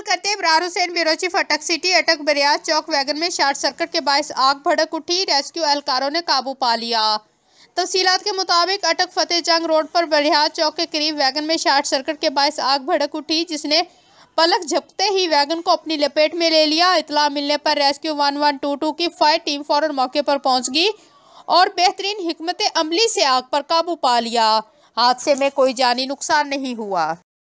सवाल करते हैं बरार हुसैन बिरोची फटक सिटी अटक बरियाज चौक वैगन में शार्ट सर्किट के बायस आग भड़क उठी रेस्क्यू एहलकारों ने काबू पा लिया तफसीलात के मुताबिक अटक फतेह जंग रोड पर बरियाज चौक के करीब वैगन में शार्ट सर्किट के बायस आग भड़क उठी जिसने पलक झपकते ही वैगन को अपनी लपेट में ले लिया इतला मिलने पर rescue one one two two की फायर टीम फौरन मौके पर पहुंच गई और बेहतरीन हमत अमली से आग पर काबू पा लिया हादसे में कोई जानी नुकसान नहीं हुआ